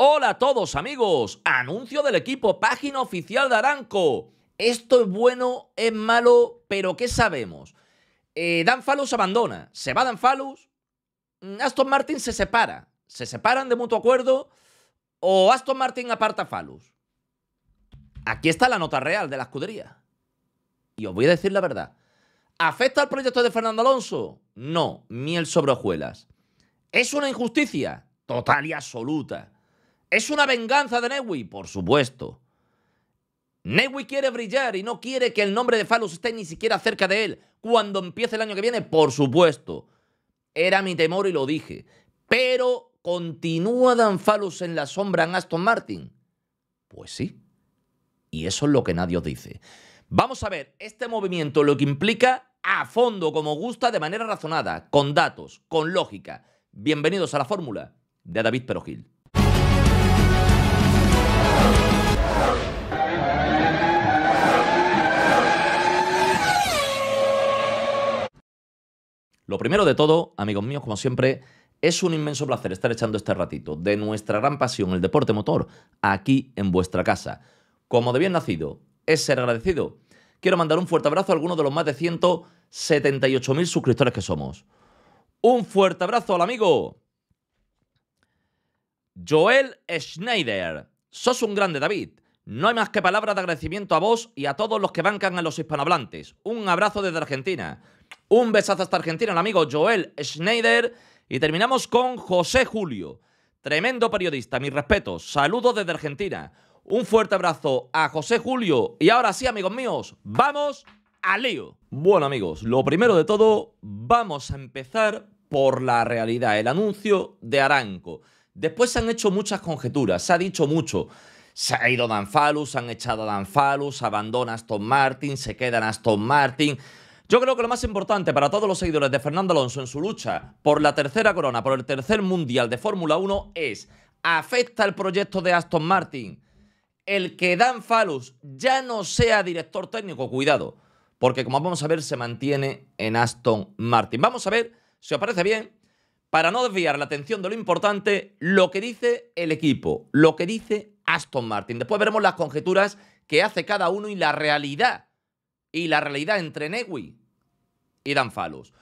Hola a todos amigos, anuncio del equipo, página oficial de Aranco. Esto es bueno, es malo, pero ¿qué sabemos? Eh, Dan Falus abandona, se va Dan Falus, mm, Aston Martin se separa, se separan de mutuo acuerdo o Aston Martin aparta a Falus. Aquí está la nota real de la escudería. Y os voy a decir la verdad. ¿Afecta al proyecto de Fernando Alonso? No, miel sobre hojuelas. ¿Es una injusticia? Total y absoluta. ¿Es una venganza de Newey? Por supuesto. Newey quiere brillar y no quiere que el nombre de Falus esté ni siquiera cerca de él cuando empiece el año que viene, por supuesto. Era mi temor y lo dije. Pero continúa Dan Falus en la sombra en Aston Martin. Pues sí. Y eso es lo que nadie os dice. Vamos a ver este movimiento, lo que implica a fondo, como gusta, de manera razonada, con datos, con lógica. Bienvenidos a la fórmula de David Perogil. Lo primero de todo, amigos míos, como siempre, es un inmenso placer estar echando este ratito de nuestra gran pasión, el deporte motor, aquí en vuestra casa. Como de bien nacido, es ser agradecido. Quiero mandar un fuerte abrazo a alguno de los más de 178.000 suscriptores que somos. Un fuerte abrazo al amigo Joel Schneider. Sos un grande, David. No hay más que palabras de agradecimiento a vos y a todos los que bancan a los hispanohablantes. Un abrazo desde Argentina. Un besazo hasta Argentina, el amigo Joel Schneider. Y terminamos con José Julio, tremendo periodista, mis respetos. Saludos desde Argentina. Un fuerte abrazo a José Julio. Y ahora sí, amigos míos, vamos al lío. Bueno, amigos, lo primero de todo, vamos a empezar por la realidad, el anuncio de Aranco. Después se han hecho muchas conjeturas, se ha dicho mucho. Se ha ido Dan Falus, han echado a Dan Falus, abandona Aston Martin, se quedan Aston Martin. Yo creo que lo más importante para todos los seguidores de Fernando Alonso en su lucha por la tercera corona, por el tercer mundial de Fórmula 1 es, ¿afecta el proyecto de Aston Martin el que Dan Falus ya no sea director técnico? Cuidado, porque como vamos a ver se mantiene en Aston Martin. Vamos a ver si os parece bien, para no desviar la atención de lo importante, lo que dice el equipo, lo que dice Aston Martin. Después veremos las conjeturas que hace cada uno y la realidad y la realidad entre Newi y Dan Falos.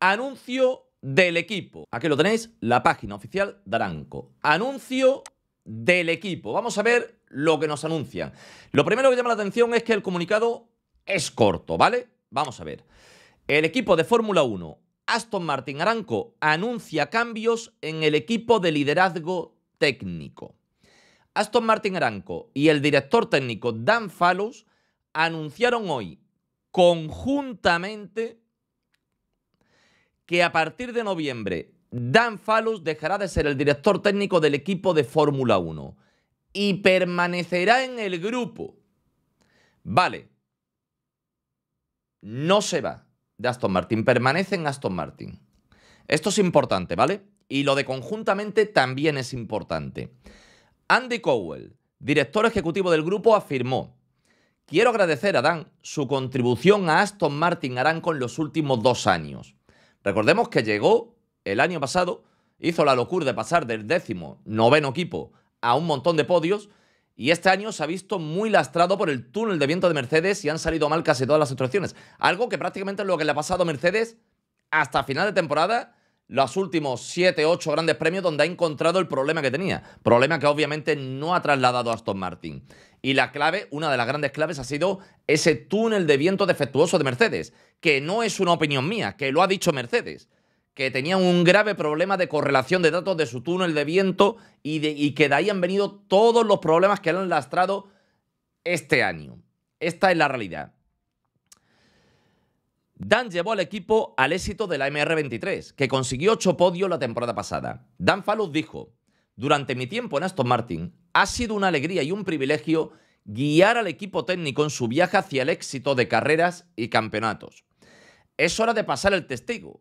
Anuncio del equipo. Aquí lo tenéis, la página oficial de Aranco. Anuncio del equipo. Vamos a ver lo que nos anuncian. Lo primero que llama la atención es que el comunicado es corto, ¿vale? Vamos a ver. El equipo de Fórmula 1, Aston Martin Aranco, anuncia cambios en el equipo de liderazgo técnico. Aston Martin Aranco y el director técnico Dan Fallos anunciaron hoy conjuntamente que a partir de noviembre Dan Falus dejará de ser el director técnico del equipo de Fórmula 1 y permanecerá en el grupo. Vale, no se va de Aston Martin, permanece en Aston Martin. Esto es importante, ¿vale? Y lo de conjuntamente también es importante. Andy Cowell, director ejecutivo del grupo, afirmó, Quiero agradecer a Dan su contribución a Aston Martin Aranco en los últimos dos años. Recordemos que llegó el año pasado, hizo la locura de pasar del décimo, noveno equipo a un montón de podios y este año se ha visto muy lastrado por el túnel de viento de Mercedes y han salido mal casi todas las actuaciones. Algo que prácticamente es lo que le ha pasado a Mercedes hasta final de temporada los últimos 7, 8 grandes premios donde ha encontrado el problema que tenía. Problema que obviamente no ha trasladado a Aston Martin. Y la clave, una de las grandes claves ha sido ese túnel de viento defectuoso de Mercedes, que no es una opinión mía, que lo ha dicho Mercedes, que tenía un grave problema de correlación de datos de su túnel de viento y, y que de ahí han venido todos los problemas que le han lastrado este año. Esta es la realidad. Dan llevó al equipo al éxito de la MR23, que consiguió ocho podios la temporada pasada. Dan Falus dijo, durante mi tiempo en Aston Martin, ha sido una alegría y un privilegio guiar al equipo técnico en su viaje hacia el éxito de carreras y campeonatos. Es hora de pasar el testigo.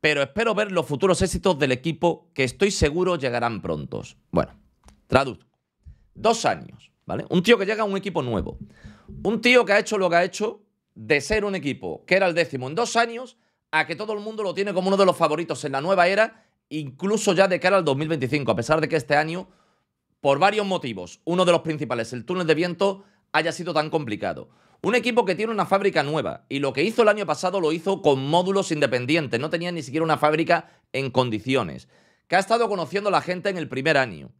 Pero espero ver los futuros éxitos del equipo que estoy seguro llegarán prontos. Bueno, traduzco. Dos años, ¿vale? Un tío que llega a un equipo nuevo. Un tío que ha hecho lo que ha hecho de ser un equipo que era el décimo en dos años a que todo el mundo lo tiene como uno de los favoritos en la nueva era, incluso ya de cara al 2025, a pesar de que este año, por varios motivos, uno de los principales, el túnel de viento, haya sido tan complicado. Un equipo que tiene una fábrica nueva y lo que hizo el año pasado lo hizo con módulos independientes, no tenía ni siquiera una fábrica en condiciones, que ha estado conociendo la gente en el primer año.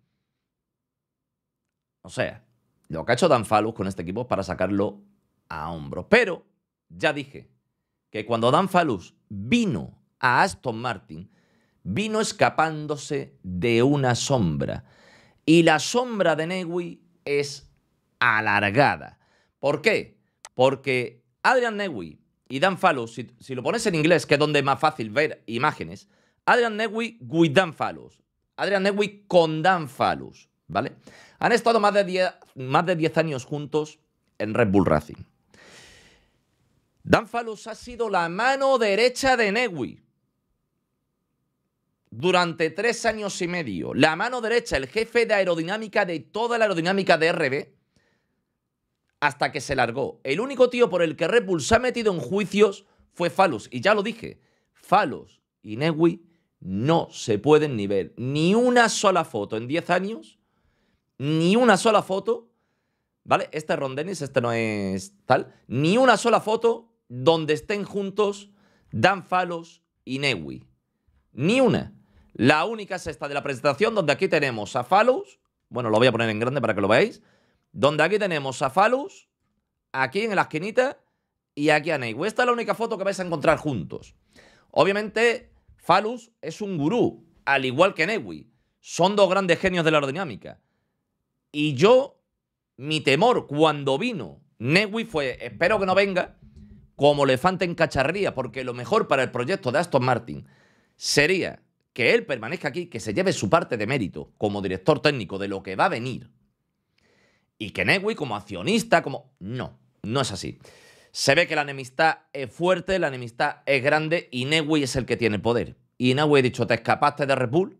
O sea, lo que ha hecho Dan Falus con este equipo es para sacarlo a hombro. Pero ya dije que cuando Dan Fallus vino a Aston Martin, vino escapándose de una sombra. Y la sombra de Newey es alargada. ¿Por qué? Porque Adrian Newey y Dan Falus, si, lo pones en inglés, que es donde es más fácil ver imágenes, Adrian Newey with Dan Adrian Newey con Dan Fallus, ¿vale? Han estado más de más de 10 años juntos en Red Bull Racing. Falus ha sido la mano derecha de Newi durante tres años y medio. La mano derecha, el jefe de aerodinámica de toda la aerodinámica de RB, hasta que se largó. El único tío por el que Red se ha metido en juicios fue Falus. Y ya lo dije, Falus y Newi no se pueden ni ver ni una sola foto en diez años, ni una sola foto, ¿vale? Este es Ron Dennis, este no es tal, ni una sola foto donde estén juntos Dan Falos y Newey. Ni una. La única es esta de la presentación donde aquí tenemos a Falos, bueno, lo voy a poner en grande para que lo veáis, donde aquí tenemos a Falus aquí en la esquinita y aquí a Newey. Esta es la única foto que vais a encontrar juntos. Obviamente, Falus es un gurú, al igual que Newey. Son dos grandes genios de la aerodinámica. Y yo, mi temor cuando vino Newey fue, espero que no venga, como elefante en cacharría, porque lo mejor para el proyecto de Aston Martin sería que él permanezca aquí, que se lleve su parte de mérito como director técnico de lo que va a venir. Y que Newey como accionista, como... No, no es así. Se ve que la enemistad es fuerte, la enemistad es grande y Newey es el que tiene poder. Y Newey ha dicho, te escapaste de Red Bull,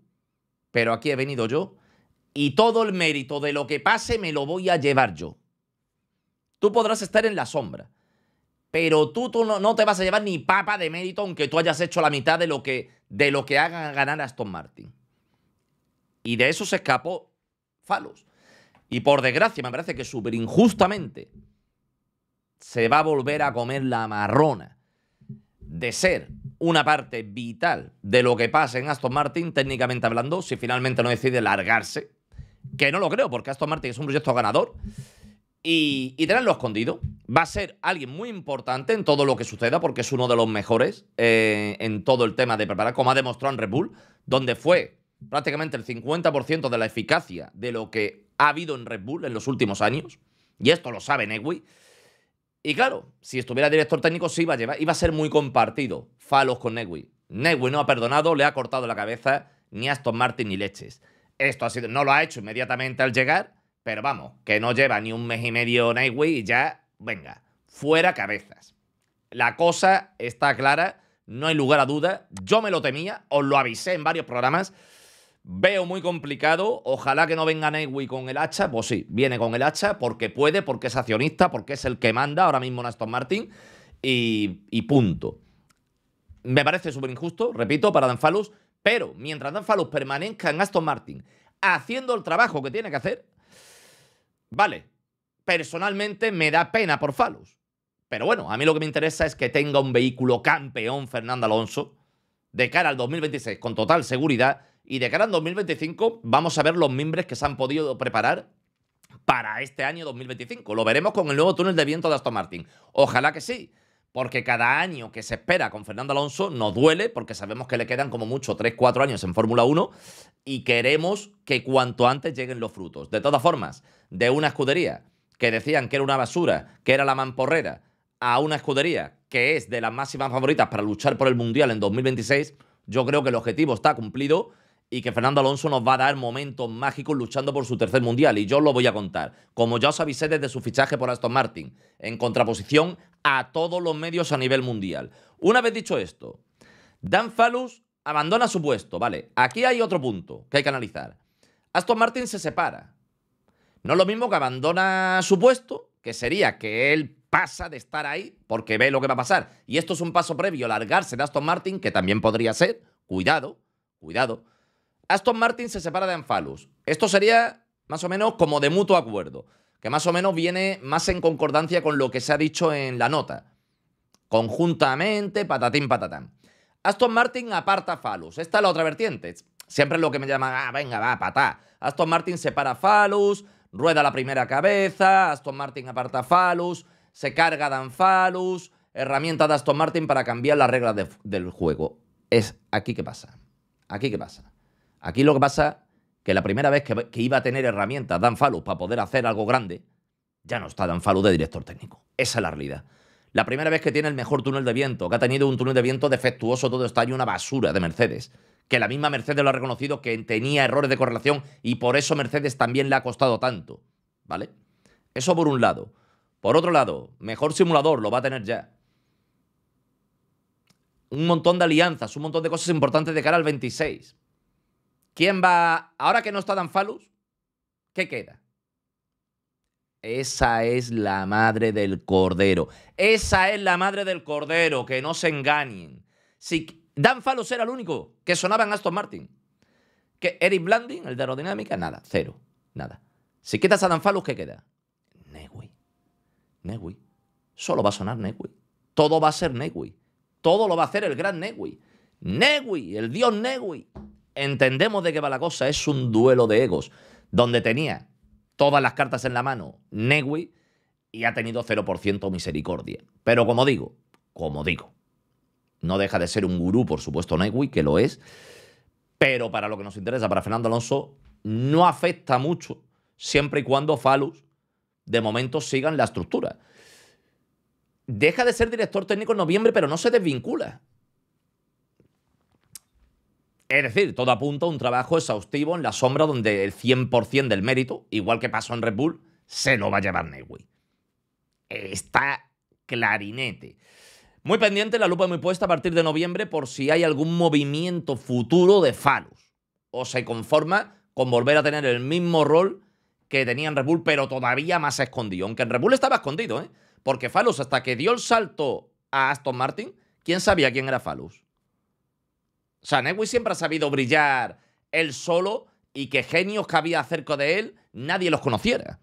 pero aquí he venido yo y todo el mérito de lo que pase me lo voy a llevar yo. Tú podrás estar en la sombra, pero tú, tú no, te vas a llevar ni papa de mérito aunque tú hayas hecho la mitad de lo que, de lo que a ganar Aston Martin. Y de eso se escapó Falos. Y por desgracia, me parece que súper injustamente se va a volver a comer la marrona de ser una parte vital de lo que pasa en Aston Martin, técnicamente hablando, si finalmente no decide largarse, que no lo creo, porque Aston Martin es un proyecto ganador, y, y tenerlo escondido va a ser alguien muy importante en todo lo que suceda porque es uno de los mejores eh, en todo el tema de preparar, como ha demostrado en Red Bull, donde fue prácticamente el 50% de la eficacia de lo que ha habido en Red Bull en los últimos años. Y esto lo sabe Negui. Y claro, si estuviera director técnico, sí iba a llevar, iba a ser muy compartido. Falos con Negui. Negui no ha perdonado, le ha cortado la cabeza ni a Aston Martin ni leches. Esto ha sido, no lo ha hecho inmediatamente al llegar, pero vamos, que no lleva ni un mes y medio Negui y ya venga, fuera cabezas. La cosa está clara, no hay lugar a duda. Yo me lo temía, os lo avisé en varios programas. Veo muy complicado. Ojalá que no venga Neywi con el hacha. Pues sí, viene con el hacha porque puede, porque es accionista, porque es el que manda ahora mismo en Aston Martin. Y, y punto. Me parece súper injusto, repito, para Dan Falus. Pero mientras Dan Falus permanezca en Aston Martin haciendo el trabajo que tiene que hacer, vale, personalmente me da pena por Falus. Pero bueno, a mí lo que me interesa es que tenga un vehículo campeón Fernando Alonso de cara al 2026 con total seguridad y de cara al 2025 vamos a ver los mimbres que se han podido preparar para este año 2025. Lo veremos con el nuevo túnel de viento de Aston Martin. Ojalá que sí, porque cada año que se espera con Fernando Alonso nos duele porque sabemos que le quedan como mucho 3, 4 años en Fórmula 1 y queremos que cuanto antes lleguen los frutos. De todas formas, de una escudería que decían que era una basura, que era la mamporrera, a una escudería que es de las máximas favoritas para luchar por el Mundial en 2026, yo creo que el objetivo está cumplido y que Fernando Alonso nos va a dar momentos mágicos luchando por su tercer mundial. Y yo os lo voy a contar, como ya os avisé desde su fichaje por Aston Martin, en contraposición a todos los medios a nivel mundial. Una vez dicho esto, Dan Falus abandona su puesto, ¿vale? Aquí hay otro punto que hay que analizar. Aston Martin se separa. No es lo mismo que abandona su puesto, que sería que él pasa de estar ahí porque ve lo que va a pasar. Y esto es un paso previo, largarse de Aston Martin, que también podría ser. Cuidado, cuidado. Aston Martin se separa de Anfalus. Esto sería más o menos como de mutuo acuerdo, que más o menos viene más en concordancia con lo que se ha dicho en la nota. Conjuntamente, patatín, patatán. Aston Martin aparta a Falus. Esta es la otra vertiente. Siempre es lo que me llama, ah, venga, va, patá. Aston Martin separa a Falus, Rueda la primera cabeza, Aston Martin aparta Falus, se carga Dan Fallus, herramienta de Aston Martin para cambiar las reglas del juego. Es aquí que pasa. Aquí que pasa. Aquí lo que pasa que la primera vez que, iba a tener herramientas Dan Falus para poder hacer algo grande, ya no está Dan Falus de director técnico. Esa es la realidad. La primera vez que tiene el mejor túnel de viento, que ha tenido un túnel de viento defectuoso todo está año, una basura de Mercedes que la misma Mercedes lo ha reconocido que tenía errores de correlación y por eso Mercedes también le ha costado tanto, ¿vale? Eso por un lado. Por otro lado, mejor simulador lo va a tener ya. Un montón de alianzas, un montón de cosas importantes de cara al 26. ¿Quién va? Ahora que no está Falus, ¿qué queda? Esa es la madre del cordero. Esa es la madre del cordero, que no se engañen. Si Dan Falus era el único que sonaba en Aston Martin. Que Eric Blanding, el de aerodinámica, nada, cero, nada. Si quitas a Dan fallos ¿qué queda? Negui. Negui. Solo va a sonar Negui. Todo va a ser Negui. Todo lo va a hacer el gran Negui. Negui. el dios Negui. Entendemos de qué va la cosa. Es un duelo de egos. Donde tenía todas las cartas en la mano Negui. y ha tenido 0% misericordia. Pero como digo, como digo, no deja de ser un gurú, por supuesto, Nightwing, que lo es. Pero para lo que nos interesa, para Fernando Alonso, no afecta mucho siempre y cuando Falus de momento siga en la estructura. Deja de ser director técnico en noviembre, pero no se desvincula. Es decir, todo apunta a un trabajo exhaustivo en la sombra donde el 100% del mérito, igual que pasó en Red Bull, se lo va a llevar Newey. Está clarinete. Muy pendiente, la lupa muy puesta a partir de noviembre por si hay algún movimiento futuro de Falus. O se conforma con volver a tener el mismo rol que tenía en Red Bull, pero todavía más escondido. Aunque en Red Bull estaba escondido, ¿eh? Porque Falus, hasta que dio el salto a Aston Martin, ¿quién sabía quién era Falus? O sea, Newey siempre ha sabido brillar él solo y que genios que había cerca de él nadie los conociera.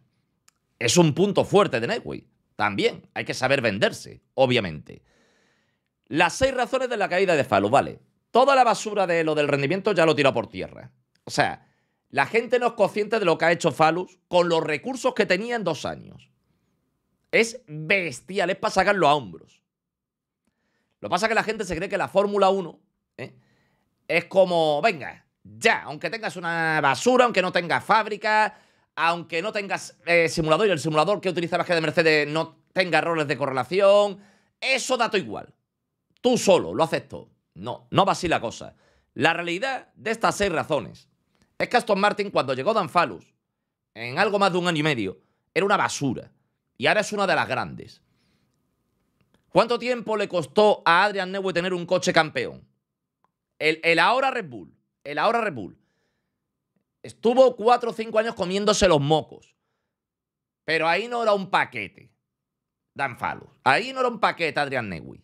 Es un punto fuerte de Newey. También hay que saber venderse, obviamente. Las seis razones de la caída de Falus, vale. Toda la basura de lo del rendimiento ya lo tira por tierra. O sea, la gente no es consciente de lo que ha hecho Falus con los recursos que tenía en dos años. Es bestial, es para sacarlo a hombros. Lo que pasa es que la gente se cree que la Fórmula 1 ¿eh? es como, venga, ya, aunque tengas una basura, aunque no tengas fábrica, aunque no tengas eh, simulador y el simulador que utiliza la gente de Mercedes no tenga errores de correlación, eso dato igual. Tú solo lo aceptó. No, no va así la cosa. La realidad de estas seis razones es que Aston Martin, cuando llegó Dan Falus, en algo más de un año y medio, era una basura. Y ahora es una de las grandes. ¿Cuánto tiempo le costó a Adrian Newey tener un coche campeón? El, el, ahora Red Bull. El ahora Red Bull. Estuvo cuatro o cinco años comiéndose los mocos. Pero ahí no era un paquete. Dan Falus. Ahí no era un paquete Adrian Newey.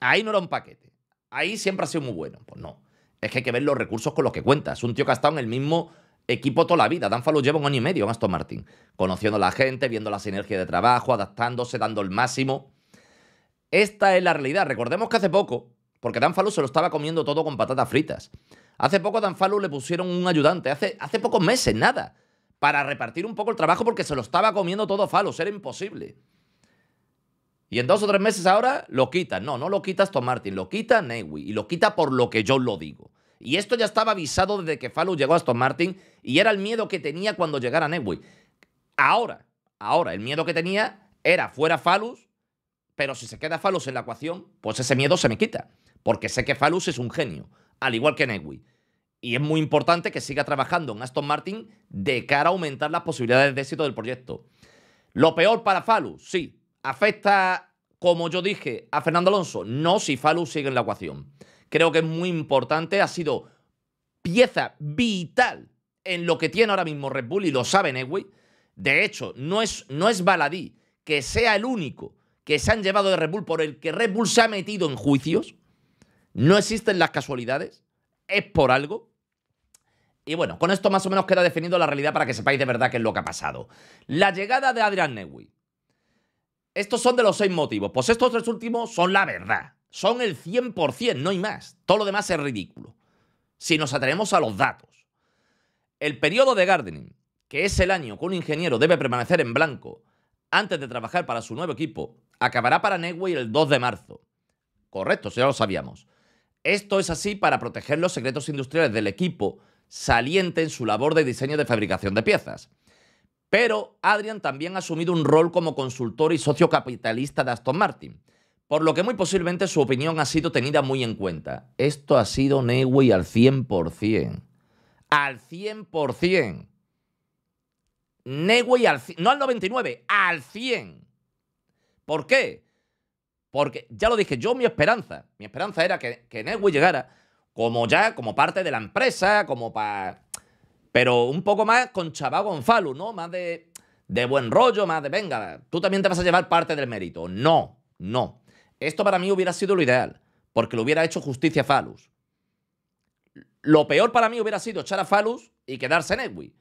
Ahí no era un paquete. Ahí siempre ha sido muy bueno. Pues no. Es que hay que ver los recursos con los que cuentas. Es un tío que ha estado en el mismo equipo toda la vida. Dan lleva un año y medio en Aston Martin. Conociendo a la gente, viendo la sinergia de trabajo, adaptándose, dando el máximo. Esta es la realidad. Recordemos que hace poco, porque Dan se lo estaba comiendo todo con patatas fritas. Hace poco a Dan le pusieron un ayudante. Hace, hace pocos meses, nada. Para repartir un poco el trabajo porque se lo estaba comiendo todo falo, Era imposible. Y en dos o tres meses ahora lo quita. No, no lo quita Aston Martin, lo quita Newey. Eh, y lo quita por lo que yo lo digo. Y esto ya estaba avisado desde que Falus llegó a Aston Martin y era el miedo que tenía cuando llegara Newey. Eh, ahora, ahora, el miedo que tenía era fuera Falus, pero si se queda Falus en la ecuación, pues ese miedo se me quita, porque sé que Falus es un genio, al igual que Newey. Y es muy importante que siga trabajando en Aston Martin de cara a aumentar las posibilidades de éxito del proyecto. Lo peor para Falus, sí, ¿Afecta, como yo dije, a Fernando Alonso? No, si Falú sigue en la ecuación. Creo que es muy importante, ha sido pieza vital en lo que tiene ahora mismo Red Bull y lo sabe Newey. De hecho, no es, no es baladí que sea el único que se han llevado de Red Bull por el que Red Bull se ha metido en juicios. No existen las casualidades, es por algo. Y bueno, con esto más o menos queda definido la realidad para que sepáis de verdad qué es lo que ha pasado. La llegada de Adrian Newey estos son de los seis motivos. Pues estos tres últimos son la verdad. Son el 100%, no hay más. Todo lo demás es ridículo. Si nos atrevemos a los datos. El periodo de gardening, que es el año que un ingeniero debe permanecer en blanco antes de trabajar para su nuevo equipo, acabará para neway el 2 de marzo. Correcto, ya lo sabíamos. Esto es así para proteger los secretos industriales del equipo saliente en su labor de diseño de fabricación de piezas. Pero Adrian también ha asumido un rol como consultor y socio capitalista de Aston Martin, por lo que muy posiblemente su opinión ha sido tenida muy en cuenta. Esto ha sido Newey al 100%. Al 100%. Newey al no al 99, al 100. ¿Por qué? Porque ya lo dije, yo mi esperanza, mi esperanza era que, que Newey llegara como ya, como parte de la empresa, como para pero un poco más con en Gonzalo, ¿no? Más de, de buen rollo, más de, venga, tú también te vas a llevar parte del mérito. No, no. Esto para mí hubiera sido lo ideal, porque lo hubiera hecho justicia a Falus. Lo peor para mí hubiera sido echar a Falus y quedarse en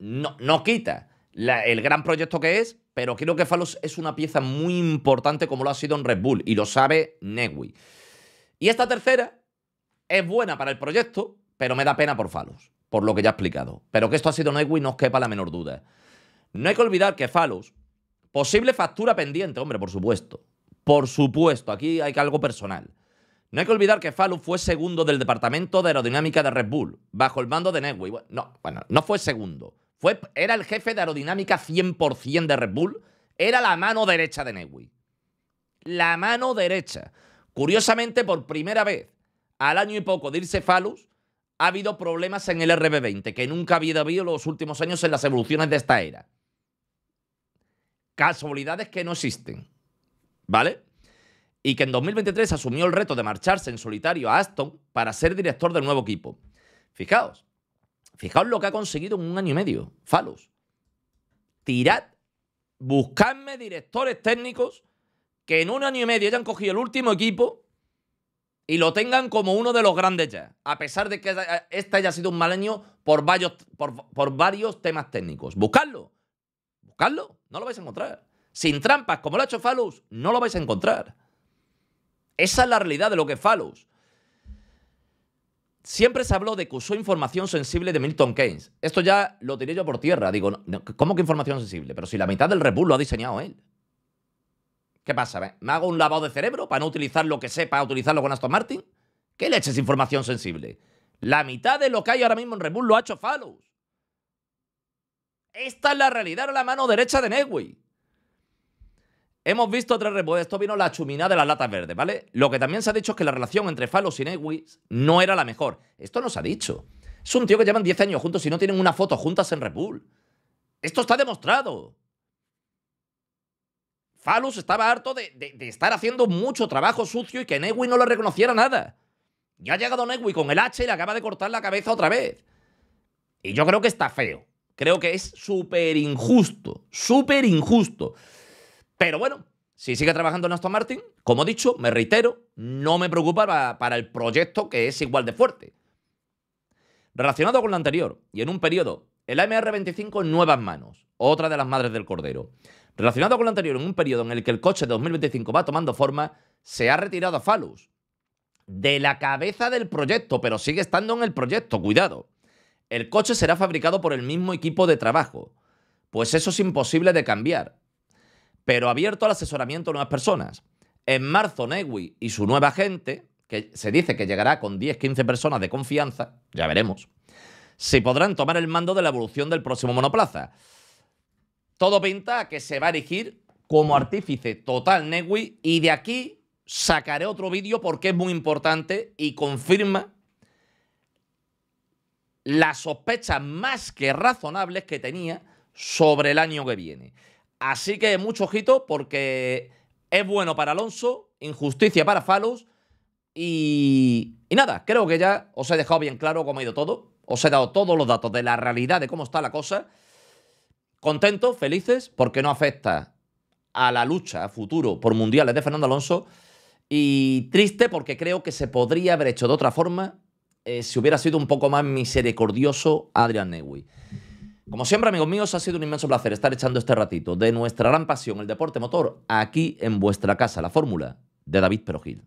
No, no quita el gran proyecto que es, pero creo que Falus es una pieza muy importante como lo ha sido en Red Bull, y lo sabe Negui. Y esta tercera es buena para el proyecto, pero me da pena por Falus, por lo que ya he explicado. Pero que esto ha sido Newey no os quepa la menor duda. No hay que olvidar que Falus, posible factura pendiente, hombre, por supuesto. Por supuesto, aquí hay algo personal. No hay que olvidar que Falus fue segundo del departamento de aerodinámica de Red Bull, bajo el mando de Newey. No, bueno, no fue segundo. Fue, era el jefe de aerodinámica 100% de Red Bull. Era la mano derecha de Newey. La mano derecha. Curiosamente, por primera vez, al año y poco de irse Falus, ha habido problemas en el RB20 que nunca había habido en los últimos años en las evoluciones de esta era. Casualidades que no existen. ¿Vale? Y que en 2023 asumió el reto de marcharse en solitario a Aston para ser director del nuevo equipo. Fijaos, fijaos lo que ha conseguido en un año y medio, Falos. Tirad, buscadme directores técnicos que en un año y medio hayan cogido el último equipo y lo tengan como uno de los grandes ya, a pesar de que este haya sido un mal año por varios, por, varios temas técnicos. Buscadlo, buscadlo, no lo vais a encontrar. Sin trampas, como lo ha hecho Falus, no lo vais a encontrar. Esa es la realidad de lo que es Falus. Siempre se habló de que usó información sensible de Milton Keynes. Esto ya lo tiré yo por tierra. Digo, ¿cómo que información sensible? Pero si la mitad del Red lo ha diseñado él. ¿Qué pasa? ¿Me hago un lavado de cerebro para no utilizar lo que sepa para utilizarlo con Aston Martin? ¿Qué le eches información sensible? La mitad de lo que hay ahora mismo en Red Bull lo ha hecho Fallows. Esta es la realidad, era la mano derecha de Newey. Hemos visto tres Bull. Esto vino la chuminada de las latas verdes, ¿vale? Lo que también se ha dicho es que la relación entre Fallows y Newey no era la mejor. Esto no se ha dicho. Es un tío que llevan 10 años juntos y no tienen una foto juntas en Red Bull. Esto está demostrado. Falus estaba harto de, estar haciendo mucho trabajo sucio y que Newey no le reconociera nada. Ya ha llegado Newey con el H y le acaba de cortar la cabeza otra vez. Y yo creo que está feo. Creo que es súper injusto. Súper injusto. Pero bueno, si sigue trabajando en Aston Martin, como he dicho, me reitero, no me preocupa para, para el proyecto que es igual de fuerte. Relacionado con lo anterior, y en un periodo, el mr 25 en nuevas manos, otra de las madres del cordero. Relacionado con lo anterior, en un periodo en el que el coche de 2025 va tomando forma, se ha retirado a Falus de la cabeza del proyecto, pero sigue estando en el proyecto, cuidado. El coche será fabricado por el mismo equipo de trabajo, pues eso es imposible de cambiar, pero abierto al asesoramiento de nuevas personas. En marzo, Newi y su nueva gente, que se dice que llegará con 10-15 personas de confianza, ya veremos, se podrán tomar el mando de la evolución del próximo monoplaza. Todo pinta a que se va a erigir como artífice total Newey y de aquí sacaré otro vídeo porque es muy importante y confirma las sospechas más que razonables que tenía sobre el año que viene. Así que mucho ojito porque es bueno para Alonso, injusticia para Falos y, y nada, creo que ya os he dejado bien claro cómo ha ido todo, os he dado todos los datos de la realidad de cómo está la cosa contentos, felices, porque no afecta a la lucha a futuro por mundiales de Fernando Alonso y triste porque creo que se podría haber hecho de otra forma eh, si hubiera sido un poco más misericordioso Adrian Newey. Como siempre, amigos míos, ha sido un inmenso placer estar echando este ratito de nuestra gran pasión, el deporte motor, aquí en vuestra casa, la fórmula de David Perogil.